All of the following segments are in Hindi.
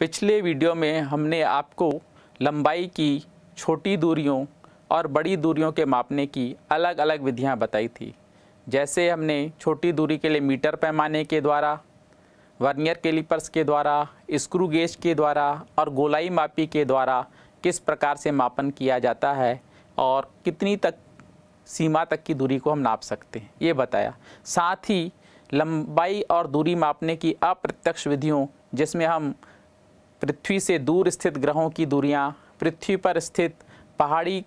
पिछले वीडियो में हमने आपको लंबाई की छोटी दूरियों और बड़ी दूरियों के मापने की अलग अलग विधियां बताई थी जैसे हमने छोटी दूरी के लिए मीटर पैमाने के द्वारा वर्नियर कैलिपर्स के द्वारा स्क्रू गेज के द्वारा और गोलाई मापी के द्वारा किस प्रकार से मापन किया जाता है और कितनी तक सीमा तक की दूरी को हम नाप सकते हैं ये बताया साथ ही लंबाई और दूरी मापने की अप्रत्यक्ष विधियों जिसमें हम पृथ्वी से दूर स्थित ग्रहों की दूरियां, पृथ्वी पर स्थित पहाड़ी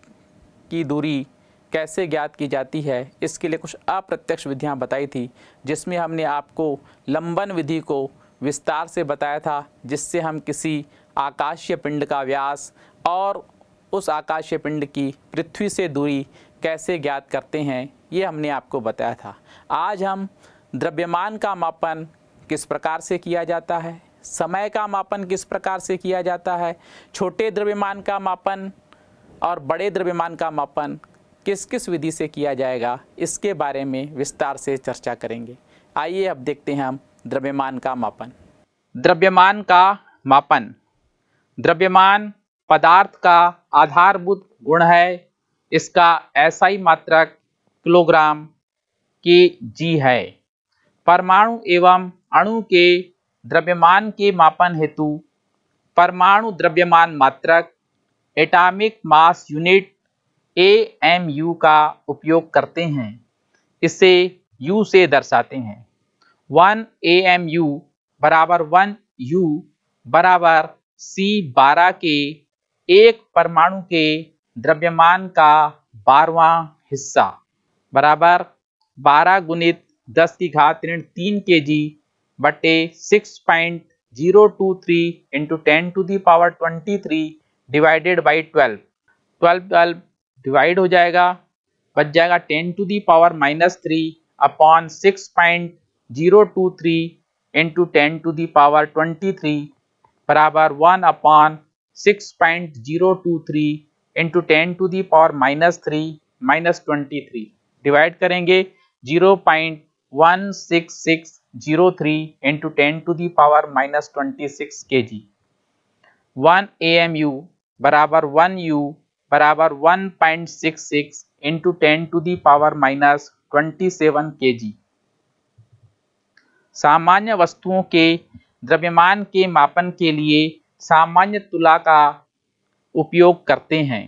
की दूरी कैसे ज्ञात की जाती है इसके लिए कुछ अप्रत्यक्ष विधियां बताई थी जिसमें हमने आपको लंबन विधि को विस्तार से बताया था जिससे हम किसी आकाशीय पिंड का व्यास और उस आकाशीय पिंड की पृथ्वी से दूरी कैसे ज्ञात करते हैं ये हमने आपको बताया था आज हम द्रव्यमान का मापन किस प्रकार से किया जाता है समय का मापन किस प्रकार से किया जाता है छोटे द्रव्यमान का मापन और बड़े द्रव्यमान का मापन किस किस विधि से किया जाएगा इसके बारे में विस्तार से चर्चा करेंगे आइए अब देखते हैं हम द्रव्यमान का मापन द्रव्यमान का मापन द्रव्यमान पदार्थ का आधारभूत गुण है इसका ऐसा ही मात्रक किलोग्राम के जी है परमाणु एवं अणु के द्रव्यमान के मापन हेतु परमाणु द्रव्यमान मात्रक atomic mass unit A M U का उपयोग करते हैं इसे यू से दर्शाते हैं वन ए एम यू बराबर वन यू बराबर सी बारह के एक परमाणु के द्रव्यमान का बारवा हिस्सा बराबर बारह गुणित दस की घात ऋण तीन के जी बटे 6.023 point zero two three into ten to the power three divided by twelve twelve twelve divide हो जाएगा बच जाएगा ten to the power minus three upon six point zero two three into ten to the power twenty three बराबर one upon six point zero two three into ten to the power minus three minus twenty three divide करेंगे zero point one six six 03 into 10 to the power minus 26 kg. 1 AMU बराबर 1 U बराबर 1.66 into 10 to the power minus 27 kg. सामान्य वस्तुओं के द्रव्यमान के मापन के लिए सामान्य तुला का उपयोग करते हैं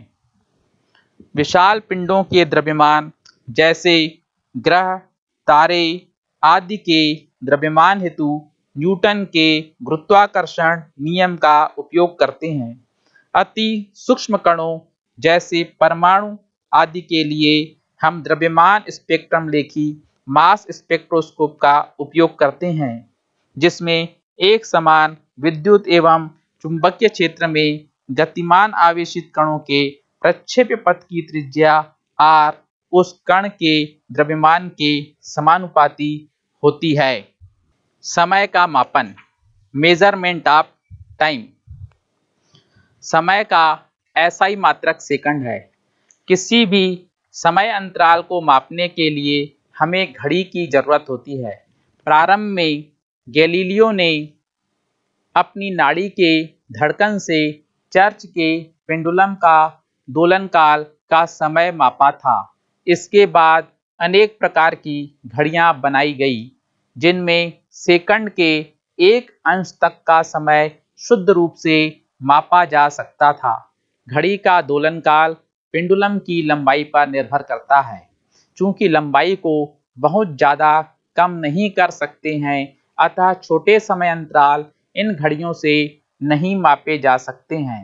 विशाल पिंडों के द्रव्यमान जैसे ग्रह तारे आदि के द्रव्यमान हेतु न्यूटन के गुरुत्वाकर्षण नियम का उपयोग करते हैं अति सूक्ष्म कणों जैसे परमाणु आदि के लिए हम द्रव्यमान स्पेक्ट्रम लेखी मास स्पेक्ट्रोस्कोप का उपयोग करते हैं जिसमें एक समान विद्युत एवं चुंबकीय क्षेत्र में गतिमान आवेशित कणों के प्रक्षेप्य पथ की त्रिज्या आर उस कण के द्रव्यमान के समानुपाती होती है समय का मापन मेजरमेंट ऑफ टाइम समय का ऐसा ही मात्रक सेकंड है किसी भी समय अंतराल को मापने के लिए हमें घड़ी की जरूरत होती है प्रारंभ में गैलीलियो ने अपनी नाड़ी के धड़कन से चर्च के पेंडुलम का दोलन काल का समय मापा था इसके बाद अनेक प्रकार की घड़ियां बनाई गई जिनमें सेकंड के एक अंश तक का समय शुद्ध रूप से मापा जा सकता था घड़ी का दोलन काल पेंडुलम की लंबाई पर निर्भर करता है चूंकि लंबाई को बहुत ज़्यादा कम नहीं कर सकते हैं अतः छोटे समय अंतराल इन घड़ियों से नहीं मापे जा सकते हैं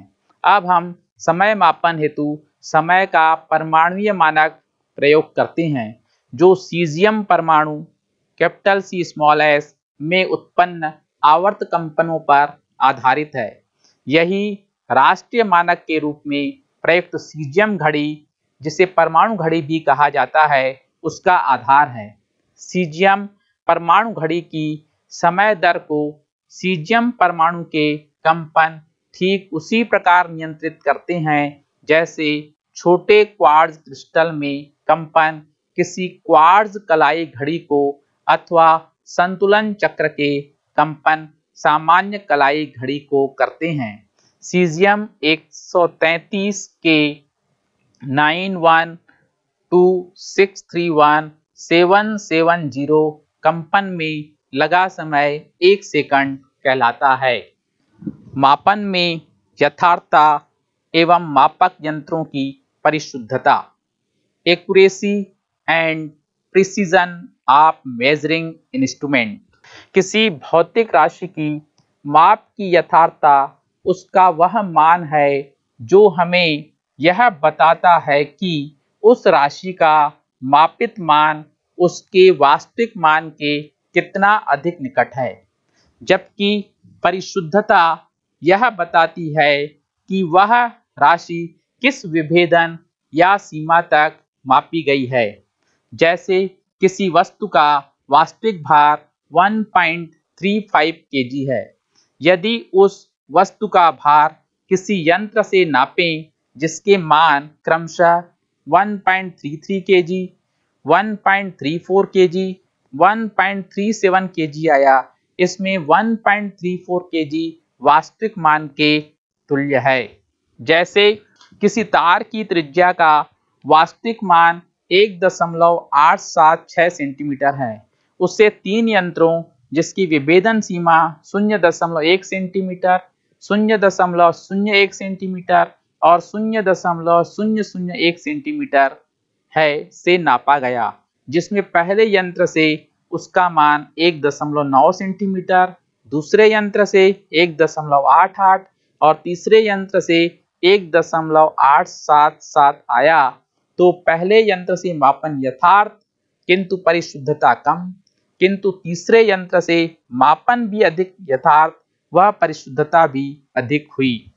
अब हम समय मापन हेतु समय का परमाणुीय मानक प्रयोग करते हैं जो सीजियम परमाणु कैपिटल सी स्मॉल एस में उत्पन्न आवर्त कंपनों पर आधारित है यही राष्ट्रीय मानक के रूप में प्रयुक्त सीजियम घड़ी जिसे परमाणु घड़ी भी कहा जाता है उसका आधार है सीजियम परमाणु घड़ी की समय दर को सीजियम परमाणु के कंपन ठीक उसी प्रकार नियंत्रित करते हैं जैसे छोटे क्वार्ज क्रिस्टल में कंपन किसी क्वार्ज कलाई घड़ी को अथवा संतुलन चक्र के कंपन सामान्य कलाई घड़ी को करते हैं सीजियम 133 के 9126317707 कंपन में लगा समय एक सेकंड कहलाता है मापन में यथार्थता एवं मापक यंत्रों की परिशुद्धता एक्यूरेसी एंड प्रिसीजन आप मेजरिंग इंस्ट्रूमेंट किसी भौतिक राशि की माप की यथार्थता उसका वह मान है जो हमें यह बताता है कि उस राशि का मापित मान उसके वास्तविक मान के कितना अधिक निकट है जबकि परिशुद्धता यह बताती है कि वह राशि किस विभेदन या सीमा तक मापी गई है जैसे किसी वस्तु का वास्तविक भार 1.35 केजी है यदि उस वस्तु का भार किसी यंत्र से नापें जिसके मान क्रमशः 1.33 केजी 1.34 केजी 1.37 केजी आया इसमें 1.34 केजी वास्तविक मान के तुल्य है जैसे किसी तार की त्रिज्या का वास्तविक मान एक दशमलव आठ सात छः सेंटीमीटर है उससे तीन यंत्रों जिसकी विभेदन सीमा शून्य दशमलव एक सेंटीमीटर शून्य दशमलव शून्य एक सेंटीमीटर और शून्य दशमलव शून्य शून्य एक सेंटीमीटर है से नापा गया जिसमें पहले यंत्र से उसका मान एक दशमलव नौ सेंटीमीटर दूसरे यंत्र से एक दशमलव आठ आठ और तीसरे यंत्र से एक दशमलव आठ सात सात आया तो पहले यंत्र से मापन यथार्थ किंतु परिशुद्धता कम किंतु तीसरे यंत्र से मापन भी अधिक यथार्थ वह परिशुद्धता भी अधिक हुई